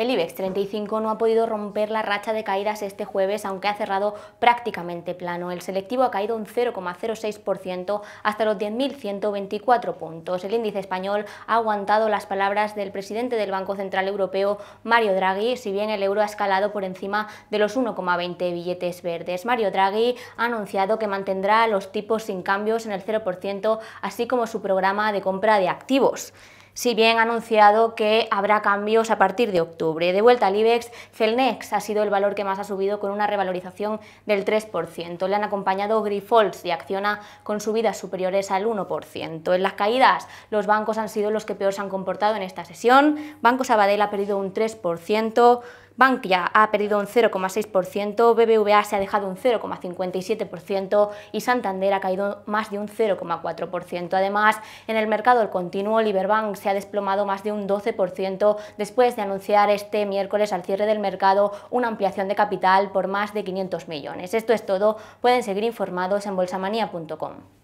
El IBEX 35 no ha podido romper la racha de caídas este jueves, aunque ha cerrado prácticamente plano. El selectivo ha caído un 0,06% hasta los 10.124 puntos. El índice español ha aguantado las palabras del presidente del Banco Central Europeo, Mario Draghi, si bien el euro ha escalado por encima de los 1,20 billetes verdes. Mario Draghi ha anunciado que mantendrá los tipos sin cambios en el 0%, así como su programa de compra de activos si bien ha anunciado que habrá cambios a partir de octubre. De vuelta al IBEX, Celnex ha sido el valor que más ha subido con una revalorización del 3%. Le han acompañado Grifols y Acciona con subidas superiores al 1%. En las caídas, los bancos han sido los que peor se han comportado en esta sesión. Banco Sabadell ha perdido un 3%. Bankia ha perdido un 0,6%, BBVA se ha dejado un 0,57% y Santander ha caído más de un 0,4%. Además, en el mercado el continuo Liberbank se ha desplomado más de un 12% después de anunciar este miércoles al cierre del mercado una ampliación de capital por más de 500 millones. Esto es todo, pueden seguir informados en bolsamanía.com.